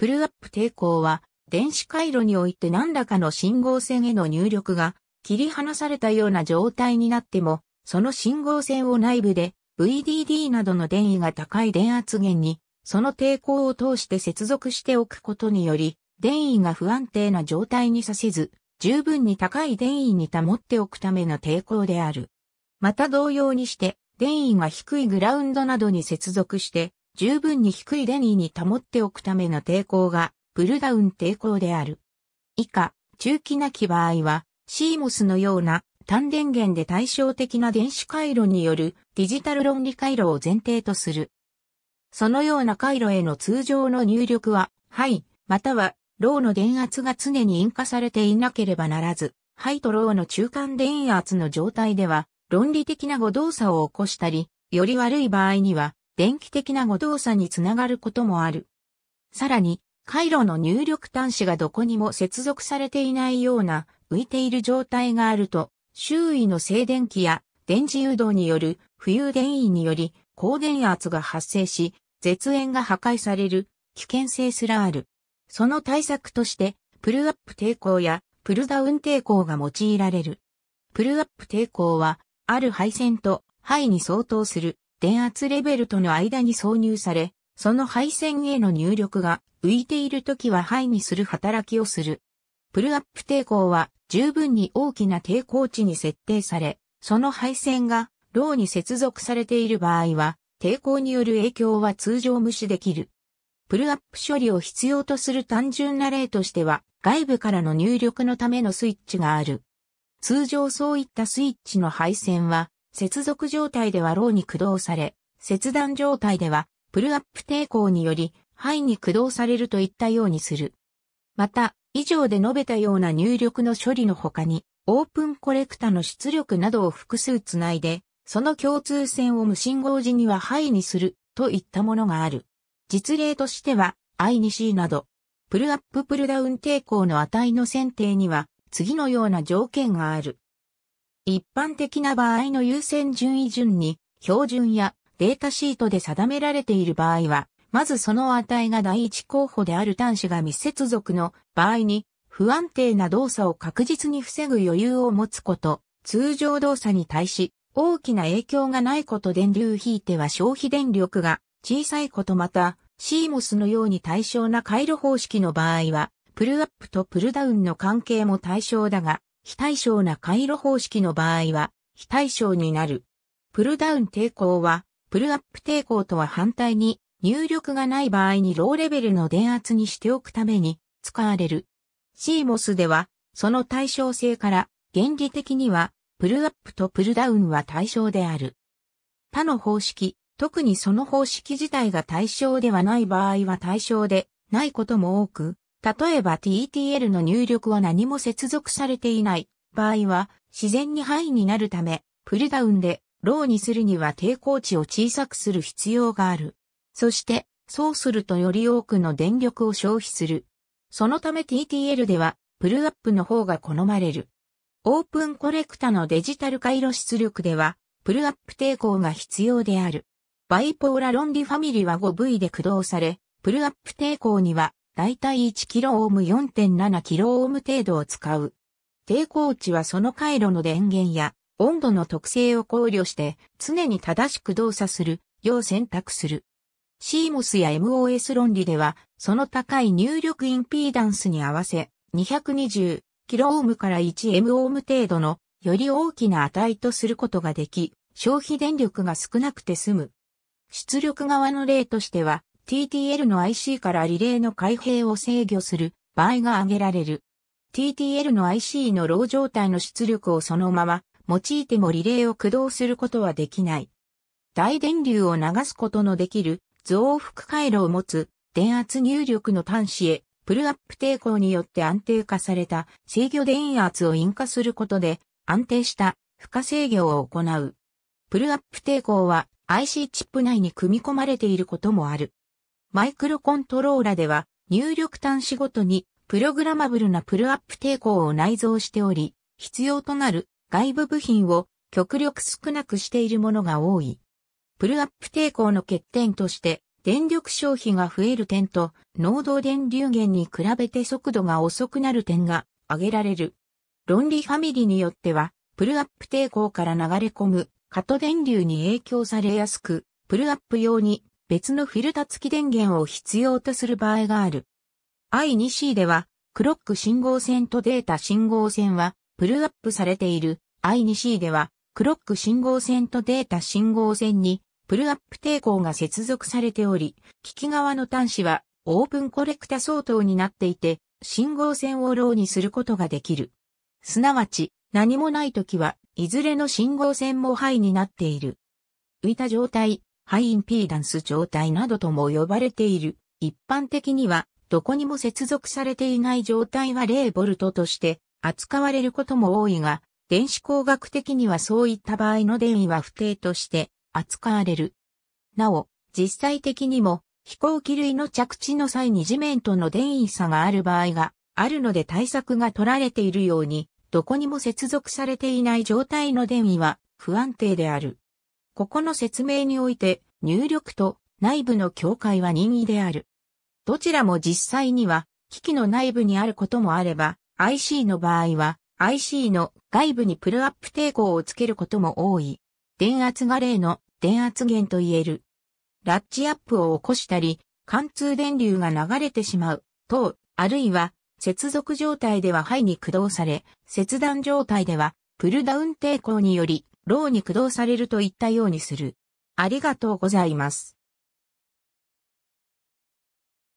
プルアップ抵抗は、電子回路において何らかの信号線への入力が切り離されたような状態になっても、その信号線を内部で VDD などの電位が高い電圧源に、その抵抗を通して接続しておくことにより、電位が不安定な状態にさせず、十分に高い電位に保っておくための抵抗である。また同様にして、電位が低いグラウンドなどに接続して、十分に低いデニーに保っておくための抵抗が、プルダウン抵抗である。以下、中期なき場合は、CMOS のような単電源で対照的な電子回路によるデジタル論理回路を前提とする。そのような回路への通常の入力は、ハイ、または、ローの電圧が常に引火されていなければならず、ハイとローの中間電圧の状態では、論理的な誤動作を起こしたり、より悪い場合には、電気的な誤動作につながることもある。さらに、回路の入力端子がどこにも接続されていないような浮いている状態があると、周囲の静電気や電磁誘導による浮遊電位により高電圧が発生し、絶縁が破壊される危険性すらある。その対策として、プルアップ抵抗やプルダウン抵抗が用いられる。プルアップ抵抗は、ある配線と肺に相当する電圧レベルとの間に挿入され、その配線への入力が浮いている時は範囲にする働きをする。プルアップ抵抗は十分に大きな抵抗値に設定され、その配線がローに接続されている場合は、抵抗による影響は通常無視できる。プルアップ処理を必要とする単純な例としては、外部からの入力のためのスイッチがある。通常そういったスイッチの配線は、接続状態ではローに駆動され、切断状態ではプルアップ抵抗によりハイに駆動されるといったようにする。また、以上で述べたような入力の処理の他に、オープンコレクタの出力などを複数つないで、その共通線を無信号時にはハイにするといったものがある。実例としては I2C など、プルアッププルダウン抵抗の値の選定には次のような条件がある。一般的な場合の優先順位順に、標準やデータシートで定められている場合は、まずその値が第一候補である端子が密接続の場合に、不安定な動作を確実に防ぐ余裕を持つこと、通常動作に対し、大きな影響がないこと電流引いては消費電力が小さいことまた、CMOS のように対象な回路方式の場合は、プルアップとプルダウンの関係も対象だが、非対称な回路方式の場合は、非対称になる。プルダウン抵抗は、プルアップ抵抗とは反対に、入力がない場合にローレベルの電圧にしておくために使われる。CMOS では、その対称性から、原理的には、プルアップとプルダウンは対称である。他の方式、特にその方式自体が対象ではない場合は対象でないことも多く、例えば TTL の入力は何も接続されていない場合は自然に範囲になるため、プルダウンでローにするには抵抗値を小さくする必要がある。そして、そうするとより多くの電力を消費する。そのため TTL では、プルアップの方が好まれる。オープンコレクタのデジタル回路出力では、プルアップ抵抗が必要である。バイポーラロディファミリは 5V で駆動され、プルアップ抵抗にはだいたい 1kΩ4.7kΩ 程度を使う。抵抗値はその回路の電源や温度の特性を考慮して常に正しく動作するよう選択する。CMOS や MOS 論理では、その高い入力インピーダンスに合わせ、220kΩ から 1mΩ 程度のより大きな値とすることができ、消費電力が少なくて済む。出力側の例としては、TTL の IC からリレーの開閉を制御する場合が挙げられる。TTL の IC のロー状態の出力をそのまま用いてもリレーを駆動することはできない。大電流を流すことのできる増幅回路を持つ電圧入力の端子へプルアップ抵抗によって安定化された制御電圧を引火することで安定した負荷制御を行う。プルアップ抵抗は IC チップ内に組み込まれていることもある。マイクロコントローラでは入力端子ごとにプログラマブルなプルアップ抵抗を内蔵しており、必要となる外部部品を極力少なくしているものが多い。プルアップ抵抗の欠点として、電力消費が増える点と、濃度電流源に比べて速度が遅くなる点が挙げられる。論理ファミリーによっては、プルアップ抵抗から流れ込む過渡電流に影響されやすく、プルアップ用に別のフィルタ付き電源を必要とする場合がある。I2C では、クロック信号線とデータ信号線は、プルアップされている。I2C では、クロック信号線とデータ信号線に、プルアップ抵抗が接続されており、機器側の端子は、オープンコレクタ相当になっていて、信号線をローにすることができる。すなわち、何もないときは、いずれの信号線もハイになっている。浮いた状態、ハイインピーダンス状態などとも呼ばれている。一般的には、どこにも接続されていない状態は 0V として扱われることも多いが、電子工学的にはそういった場合の電位は不定として扱われる。なお、実際的にも飛行機類の着地の際に地面との電位差がある場合があるので対策が取られているように、どこにも接続されていない状態の電位は不安定である。ここの説明において、入力と内部の境界は任意である。どちらも実際には、機器の内部にあることもあれば、IC の場合は、IC の外部にプルアップ抵抗をつけることも多い。電圧が例の電圧源と言える。ラッチアップを起こしたり、貫通電流が流れてしまう、等、あるいは、接続状態では肺に駆動され、切断状態では、プルダウン抵抗により、牢に駆動されるといったようにする。ありがとうございます。